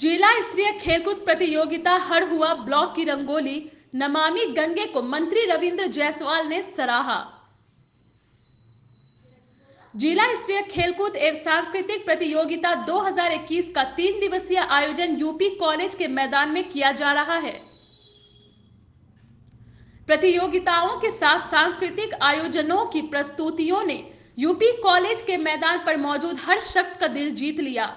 जिला स्तरीय खेलकूद प्रतियोगिता हर हुआ ब्लॉक की रंगोली नमामि गंगे को मंत्री रविंद्र जायसवाल ने सराहा जिला स्तरीय खेलकूद एवं सांस्कृतिक प्रतियोगिता 2021 का तीन दिवसीय आयोजन यूपी कॉलेज के मैदान में किया जा रहा है प्रतियोगिताओं के साथ सांस्कृतिक आयोजनों की प्रस्तुतियों ने यूपी कॉलेज के मैदान पर मौजूद हर शख्स का दिल जीत लिया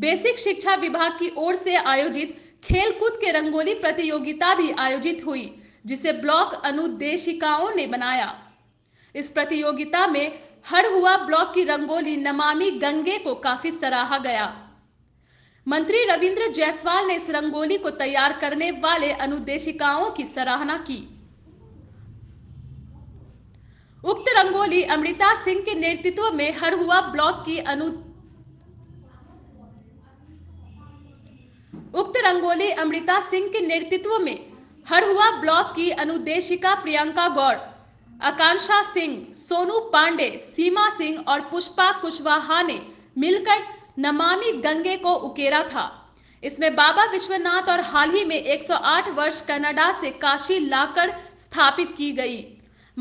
बेसिक शिक्षा विभाग की ओर से आयोजित खेलकूद के रंगोली प्रतियोगिता भी आयोजित हुई जिसे ब्लॉक अनुदेशिकाओं ने बनाया इस प्रतियोगिता में हर हुआ ब्लॉक की रंगोली नमामि गंगे को काफी सराहा गया मंत्री रविंद्र जायसवाल ने इस रंगोली को तैयार करने वाले अनुदेशिकाओं की सराहना की उक्त रंगोली अमृता सिंह के नेतृत्व में हर हुआ ब्लॉक की अनु उक्त रंगोली अमृता सिंह के नेतृत्व में हरहुआ ब्लॉक की अनुदेशिका प्रियंका गौड़ आकांक्षा सिंह सोनू पांडे सीमा सिंह और पुष्पा कुशवाहा ने मिलकर नमामि गंगे को उकेरा था इसमें बाबा विश्वनाथ और हाल ही में 108 वर्ष कनाडा से काशी लाकर स्थापित की गई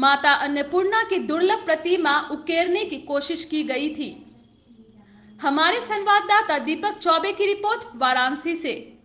माता अन्नपूर्णा की दुर्लभ प्रतिमा उकेरने की कोशिश की गई थी हमारे संवाददाता दीपक चौबे की रिपोर्ट वाराणसी से